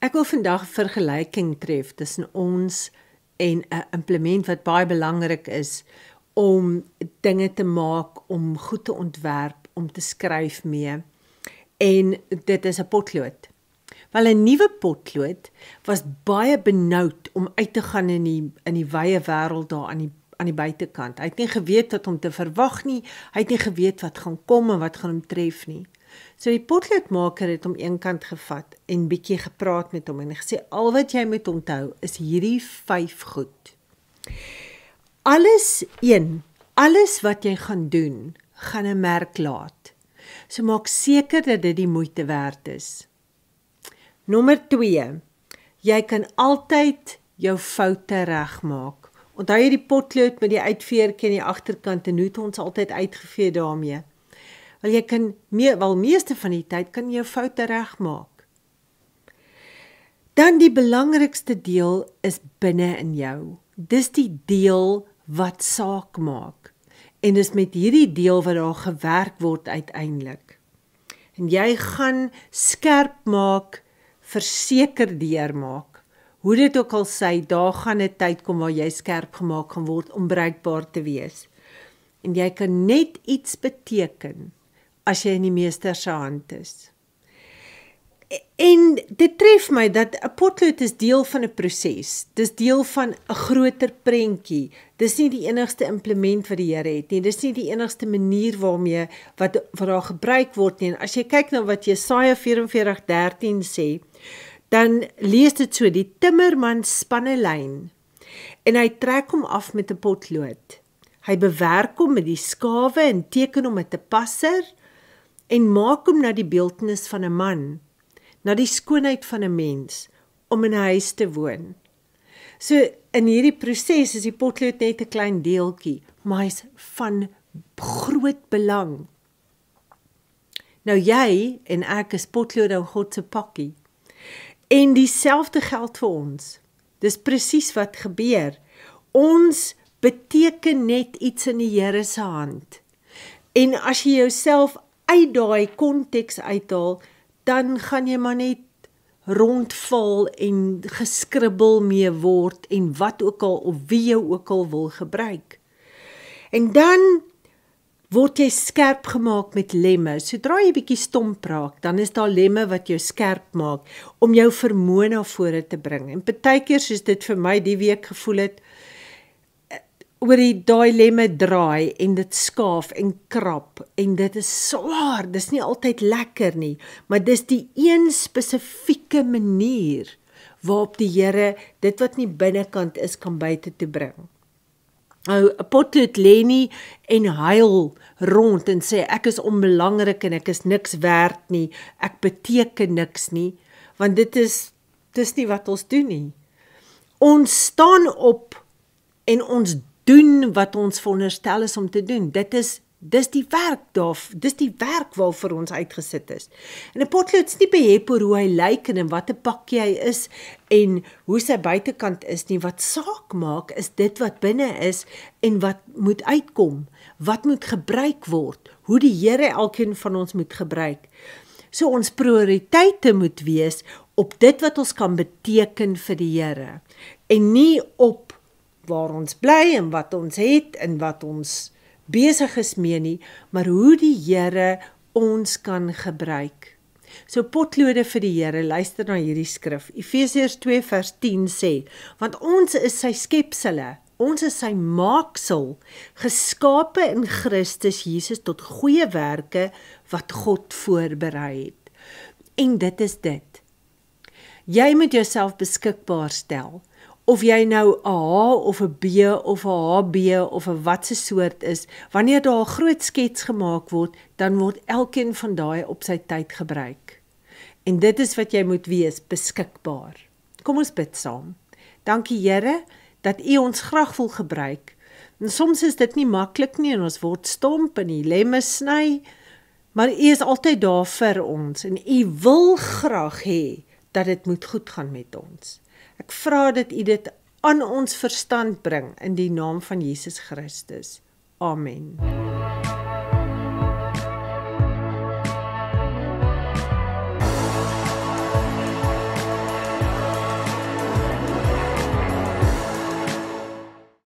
Ek wil vandag vergelyking tref tussen ons en 'n implement wat baie belangrik is om dinge te maak, om goed te ontwerp, om te skryf mee. En dit is 'n potlood. Wel 'n nuwe potlood was baie benoud om uit te gaan in die in die wye wêreld daar aan die aan die buitekant. Hy het nie geweet wat om te verwag nie. Hy het nie geweet wat gaan kom en wat gaan hom tref nie. So die potloodmaker het hom eenkant gevat en bietjie gepraat met hom en gesê al wat jy moet onthou is hierdie vyf goed. Alles een, alles wat jy gaan doen, gaan 'n merk laat. So maak seker dat dit die moeite werd is. Nommer 2. Jy kan altyd jou foute regmaak. Onthou jy die potlood met die uitveerkie aan die agterkant en hoe het ons altyd uitgevee daarmee? Wil jy kan meer wel meeste van die tyd kan jy foute regmaak. Dan die belangrikste deel is binne in jou. Dis die deel wat saak maak. En dis met hierdie deel wat daar gewerk word uiteindelik. En jy gaan skerp maak, verseker deur maak. Hoe dit ook al sê, daar gaan 'n tyd kom waar jy skerp gemaak gaan word om bereikbaar te wees. En jy kan net iets beteken as jy in die meester se hand is. En dit tref my dat 'n potlood is deel van 'n proses. Dis deel van 'n groter prentjie. Dis nie die enigste implement wat die Here het nie. Dis nie die enigste manier waarmee wat wat daar gebruik word nie. En as jy kyk na wat Jesaja 44:13 sê, dan lees dit so: Die timmerman span 'n lyn en hy trek hom af met 'n potlood. Hy bewerk hom met die skawe en teken hom met 'n passer en maak hom na die beeldnis van 'n man, na die skoonheid van 'n mens om in 'n huis te woon. So in hierdie proses is die potlood net 'n klein deeltjie, maar hy's van groot belang. Nou jy en ek is potlood en God se pakkie. En dieselfde geld vir ons. Dis presies wat gebeur. Ons beteken net iets in die Here se hand. En as jy jouself uit daai konteks uithaal, dan gaan jy maar net rondval en geskribbel mee word en wat ook al of wie jy ook al wil gebruik. En dan word jy skerp gemaak met lemme. Sodra jy bietjie stomp praak, dan is daar lemme wat jou skerp maak om jou vermoë na vore te bring. En partykeer soos dit vir my die week gevoel het, uh oor die dilemma draai en dit skaaf en krap en dit is swaar, dis nie altyd lekker nie, maar dis die een spesifieke manier waarop die Here dit wat nie binnekant is kan buite toe bring. Nou 'n potlood lê nie en huil rond en sê ek is onbelangrik en ek is niks werd nie, ek beteken niks nie, want dit is dis nie wat ons doen nie. Ons staan op en ons doen wat ons veronderstel is om te doen. Dit is dis die werk daar, dis die werk waarvoor ons uitgesit is. En 'n potlood is nie beheer hoe hy lyk en in watter pakkie hy is en hoe sy buitekant is nie. Wat saak maak is dit wat binne is en wat moet uitkom, wat moet gebruik word, hoe die Here elkeen van ons moet gebruik. So ons prioriteite moet wees op dit wat ons kan beteken vir die Here en nie op waar ons bly en wat ons het en wat ons besig is mee nie, maar hoe die Here ons kan gebruik. So potlode vir die Here, luister na hierdie skrif. Efesiërs 2:10 sê, want ons is sy skepsele. Ons is sy maaksel, geskape in Christus Jesus tot goeie werke wat God voorberei het. En dit is dit. Jy moet jouself beskikbaar stel of jy nou 'n H of 'n B of 'n HB of 'n watse soort is, wanneer daar 'n groot skets gemaak word, dan word elkeen van daai op sy tyd gebruik. En dit is wat jy moet wees beskikbaar. Kom ons bid saam. Dankie Here dat U ons graag wil gebruik. En soms is dit nie maklik nie en ons word stomp en dilemma sny, maar U is altyd daar vir ons en U wil graag hê dat dit moet goed gaan met ons. Ek vra dat U dit aan ons verstand bring in die naam van Jesus Christus. Amen. Amen.